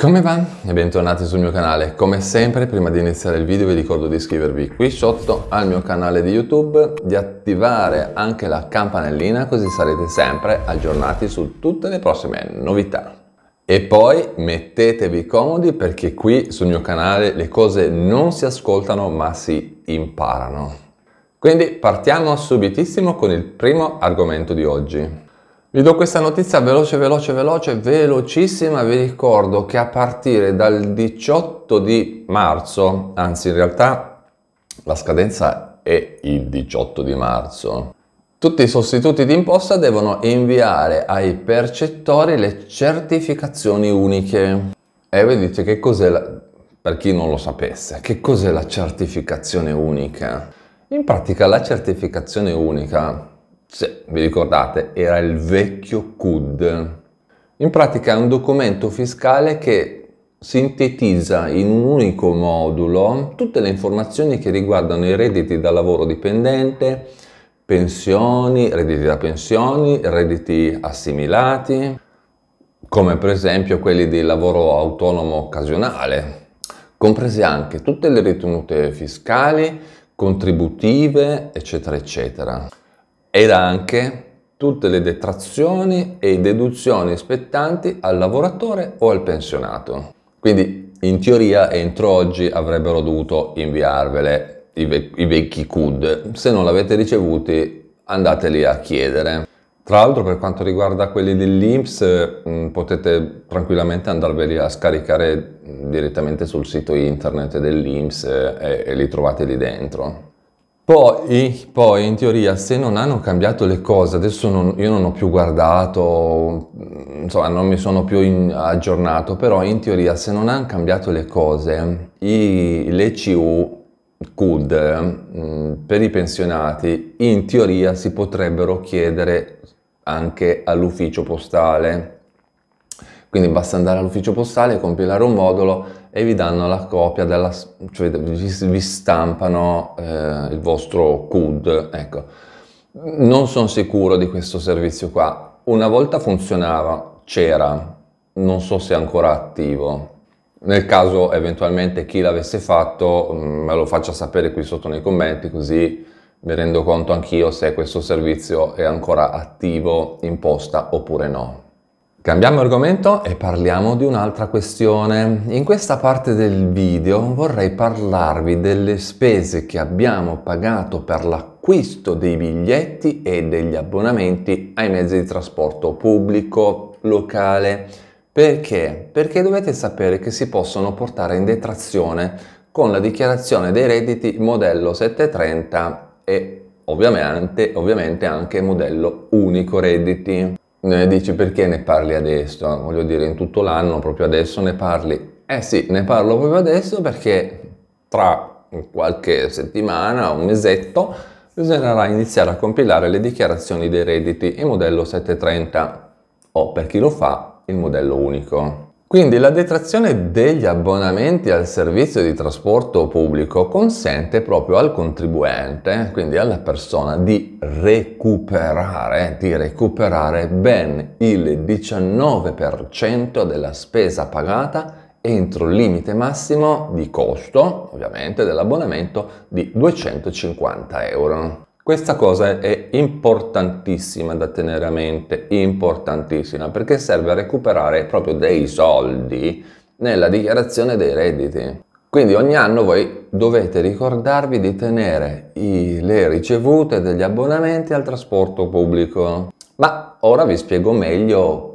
Come va? E bentornati sul mio canale. Come sempre, prima di iniziare il video vi ricordo di iscrivervi qui sotto al mio canale di YouTube, di attivare anche la campanellina così sarete sempre aggiornati su tutte le prossime novità. E poi mettetevi comodi perché qui sul mio canale le cose non si ascoltano ma si imparano. Quindi partiamo subitissimo con il primo argomento di oggi. Vi do questa notizia veloce, veloce, veloce, velocissima. Vi ricordo che a partire dal 18 di marzo, anzi in realtà la scadenza è il 18 di marzo, tutti i sostituti d'imposta devono inviare ai percettori le certificazioni uniche. E voi dite che cos'è la... per chi non lo sapesse, che cos'è la certificazione unica? In pratica la certificazione unica se vi ricordate era il vecchio CUD. In pratica è un documento fiscale che sintetizza in un unico modulo tutte le informazioni che riguardano i redditi da lavoro dipendente, pensioni, redditi da pensioni, redditi assimilati, come per esempio quelli di lavoro autonomo occasionale, comprese anche tutte le ritenute fiscali, contributive, eccetera, eccetera ed anche tutte le detrazioni e deduzioni spettanti al lavoratore o al pensionato. Quindi in teoria entro oggi avrebbero dovuto inviarvele i, ve- i vecchi CUD, se non l'avete ricevuti andateli a chiedere. Tra l'altro per quanto riguarda quelli dell'Inps mm, potete tranquillamente andarveli a scaricare direttamente sul sito internet dell'Inps eh, e, e li trovate lì dentro. Poi, poi, in teoria se non hanno cambiato le cose, adesso non, io non ho più guardato, mm, insomma non mi sono più in, aggiornato, però in teoria se non hanno cambiato le cose, i, le CU CUD mm, per i pensionati in teoria si potrebbero chiedere anche all'ufficio postale quindi basta andare all'ufficio postale, compilare un modulo e vi danno la copia della, cioè vi, stampano eh, il vostro CUD, ecco. Non sono sicuro di questo servizio qua. Una volta funzionava, c'era, non so se è ancora attivo. Nel caso eventualmente chi l'avesse fatto mm, me lo faccia sapere qui sotto nei commenti così mi rendo conto anch'io se questo servizio è ancora attivo in posta oppure no. Cambiamo argomento e parliamo di un'altra questione. In questa parte del video vorrei parlarvi delle spese che abbiamo pagato per l'acquisto dei biglietti e degli abbonamenti ai mezzi di trasporto pubblico, locale. Perché? Perché dovete sapere che si possono portare in detrazione con la dichiarazione dei redditi modello 730 e ovviamente, ovviamente anche modello unico redditi. Ne eh, dici perché ne parli adesso? Voglio dire, in tutto l'anno proprio adesso ne parli. Eh sì, ne parlo proprio adesso perché tra qualche settimana, un mesetto, bisognerà iniziare a compilare le dichiarazioni dei redditi in modello 730 o per chi lo fa il modello unico. Quindi la detrazione degli abbonamenti al servizio di trasporto pubblico consente proprio al contribuente, quindi alla persona, di recuperare, di recuperare ben il 19% della spesa pagata entro il limite massimo di costo, ovviamente, dell'abbonamento di 250 euro. Questa cosa è importantissima da tenere a mente, importantissima, perché serve a recuperare proprio dei soldi nella dichiarazione dei redditi. Quindi ogni anno voi dovete ricordarvi di tenere i, le ricevute degli abbonamenti al trasporto pubblico. Ma ora vi spiego meglio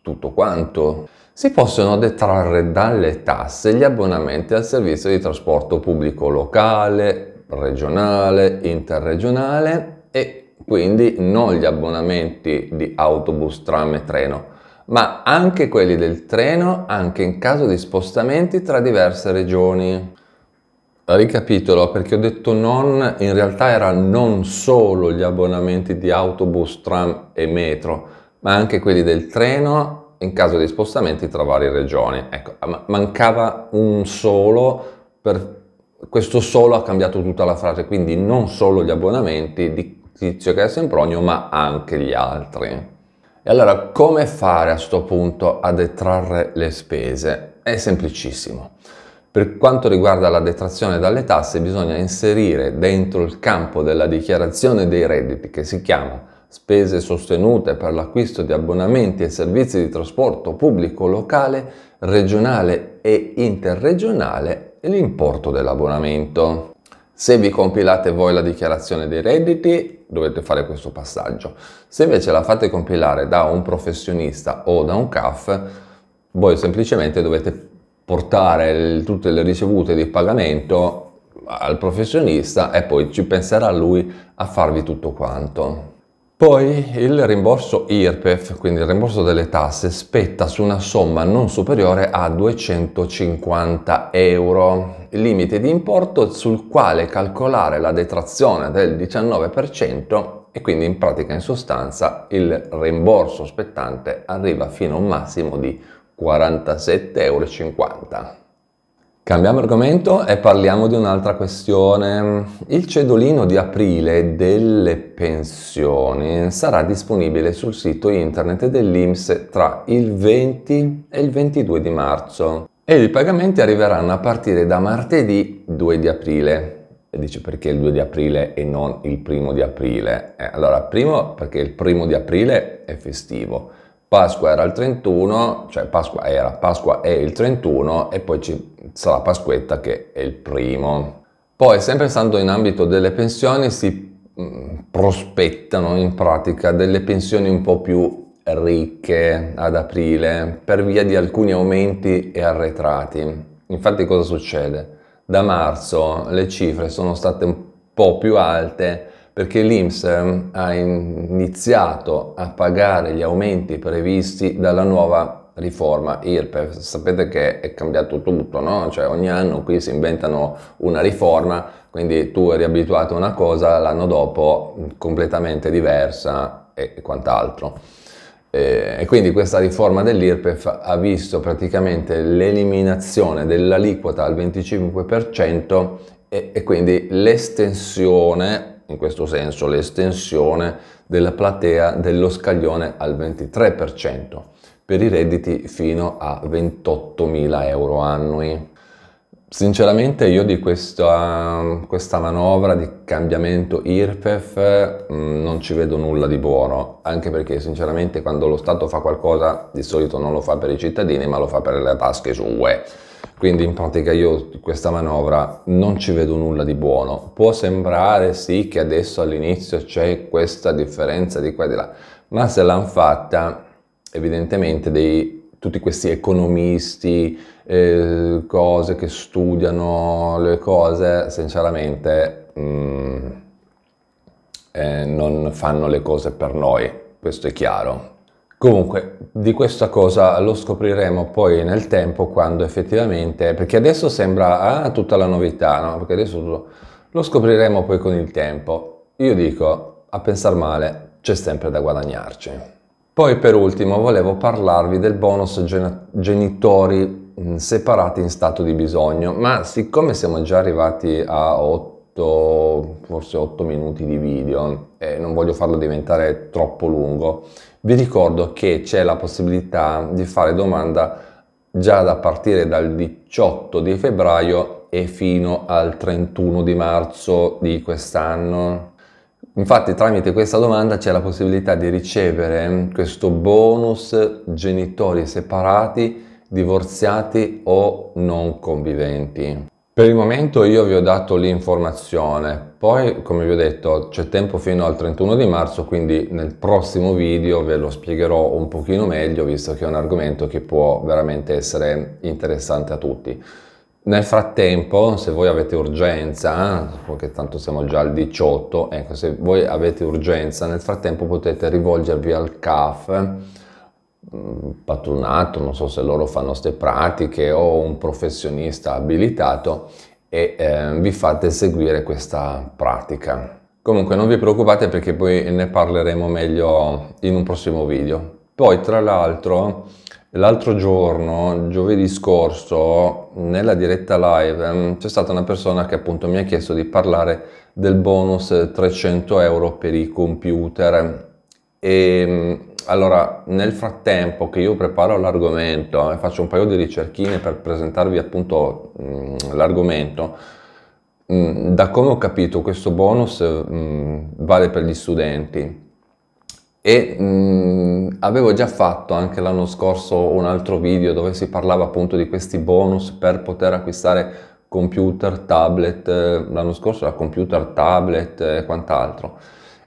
tutto quanto. Si possono detrarre dalle tasse gli abbonamenti al servizio di trasporto pubblico locale, regionale, interregionale e quindi non gli abbonamenti di autobus, tram e treno, ma anche quelli del treno anche in caso di spostamenti tra diverse regioni. Ricapitolo perché ho detto non, in realtà era non solo gli abbonamenti di autobus, tram e metro, ma anche quelli del treno in caso di spostamenti tra varie regioni. Ecco, mancava un solo per questo solo ha cambiato tutta la frase, quindi non solo gli abbonamenti di Tizio che è Sempronio, ma anche gli altri. E allora come fare a questo punto a detrarre le spese? È semplicissimo. Per quanto riguarda la detrazione dalle tasse bisogna inserire dentro il campo della dichiarazione dei redditi che si chiama spese sostenute per l'acquisto di abbonamenti e servizi di trasporto pubblico locale, regionale e interregionale l'importo dell'abbonamento. Se vi compilate voi la dichiarazione dei redditi dovete fare questo passaggio. Se invece la fate compilare da un professionista o da un CAF, voi semplicemente dovete portare il, tutte le ricevute di pagamento al professionista e poi ci penserà lui a farvi tutto quanto. Poi il rimborso IRPEF, quindi il rimborso delle tasse, spetta su una somma non superiore a 250 euro, limite di importo sul quale calcolare la detrazione del 19% e quindi in pratica in sostanza il rimborso spettante arriva fino a un massimo di 47,50 euro. Cambiamo argomento e parliamo di un'altra questione. Il cedolino di aprile delle pensioni sarà disponibile sul sito internet dell'IMSS tra il 20 e il 22 di marzo e i pagamenti arriveranno a partire da martedì 2 di aprile. E dice perché il 2 di aprile e non il primo di aprile? Eh, allora, primo perché il primo di aprile è festivo. Pasqua era il 31, cioè Pasqua era, Pasqua è il 31 e poi ci sarà Pasquetta che è il primo. Poi, sempre stando in ambito delle pensioni, si mm, prospettano in pratica delle pensioni un po' più ricche ad aprile per via di alcuni aumenti e arretrati. Infatti cosa succede? Da marzo le cifre sono state un po' più alte perché l'IMSS mm, ha iniziato a pagare gli aumenti previsti dalla nuova riforma IRPEF, sapete che è cambiato tutto, no? cioè ogni anno qui si inventano una riforma, quindi tu eri abituato a una cosa, l'anno dopo mm, completamente diversa e, quant'altro. E, quindi questa riforma dell'IRPEF ha visto praticamente l'eliminazione dell'aliquota al 25% e quindi l'estensione in questo senso l'estensione della platea dello scaglione al 23% per i redditi fino a 28.000 euro annui. Sinceramente io di questa, questa, manovra di cambiamento IRPEF mm, non ci vedo nulla di buono, anche perché sinceramente quando lo Stato fa qualcosa di solito non lo fa per i cittadini ma lo fa per le tasche sue. Quindi in pratica io di questa manovra non ci vedo nulla di buono. Può sembrare sì che adesso all'inizio c'è questa differenza di qua e di là, ma se l'hanno fatta evidentemente dei, tutti questi economisti, eh, cose che studiano le cose, sinceramente mm, eh, non fanno le cose per noi, questo è chiaro. Comunque, di questa cosa lo scopriremo poi nel tempo quando effettivamente, perché adesso sembra ah, tutta la novità, no? Perché adesso lo scopriremo poi con il tempo. Io dico, a pensare male, c'è sempre da guadagnarci. Poi per ultimo volevo parlarvi del bonus genitori mm, separati in stato di bisogno, ma siccome siamo già arrivati a 8, forse 8 minuti di video e non voglio farlo diventare troppo lungo, vi ricordo che c'è la possibilità di fare domanda già da partire dal 18 di febbraio e fino al 31 di marzo di quest'anno. Infatti tramite questa domanda c'è la possibilità di ricevere mm, questo bonus genitori separati, divorziati o non conviventi. Per il momento io vi ho dato l'informazione, poi come vi ho detto c'è tempo fino al 31 di marzo, quindi nel prossimo video ve lo spiegherò un pochino meglio, visto che è un argomento che può veramente essere interessante a tutti. Nel frattempo, se voi avete urgenza, perché tanto siamo già al 18, ecco, se voi avete urgenza, nel frattempo potete rivolgervi al CAF mm, patronato, non so se loro fanno queste pratiche o un professionista abilitato e eh, vi fate seguire questa pratica. Comunque non vi preoccupate perché poi ne parleremo meglio in un prossimo video. Poi tra l'altro L'altro giorno, giovedì scorso, nella diretta live, ehm, c'è stata una persona che appunto mi ha chiesto di parlare del bonus 300 euro per i computer e mm, allora nel frattempo che io preparo l'argomento e eh, faccio un paio di ricerchine per presentarvi appunto mh, mm, l'argomento mh, mm, da come ho capito questo bonus mh, vale per gli studenti e mh, avevo già fatto anche l'anno scorso un altro video dove si parlava appunto di questi bonus per poter acquistare computer, tablet, eh, l'anno scorso era computer, tablet e quant'altro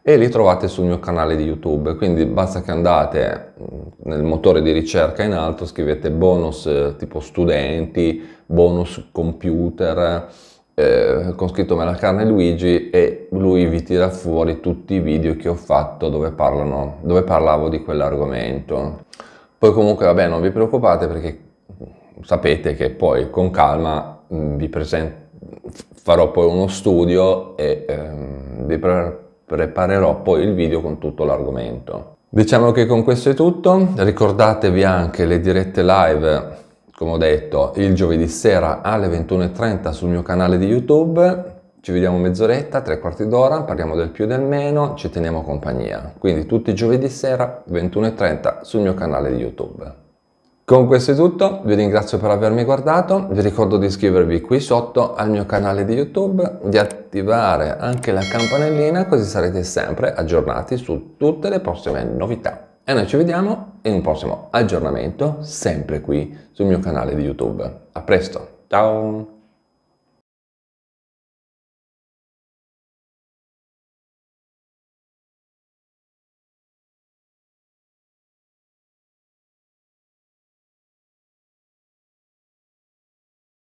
e li trovate sul mio canale di YouTube, quindi basta che andate nel motore di ricerca in alto, scrivete bonus eh, tipo studenti, bonus computer, eh, con scritto me la carne Luigi e lui vi tira fuori tutti i video che ho fatto dove, parlano, dove parlavo di quell'argomento. Poi comunque vabbè non vi preoccupate perché sapete che poi con calma mm, vi presento, farò poi uno studio e ehm, vi pre preparerò poi il video con tutto l'argomento. Diciamo che con questo è tutto, ricordatevi anche le dirette live come ho detto, il giovedì sera alle 21.30 sul mio canale di YouTube. Ci vediamo mezz'oretta, tre quarti d'ora, parliamo del più e del meno, ci teniamo compagnia. Quindi tutti i giovedì sera 21.30 sul mio canale di YouTube. Con questo è tutto, vi ringrazio per avermi guardato, vi ricordo di iscrivervi qui sotto al mio canale di YouTube, di attivare anche la campanellina così sarete sempre aggiornati su tutte le prossime novità. E noi ci vediamo in un prossimo aggiornamento, sempre qui sul mio canale di YouTube. A presto, ciao!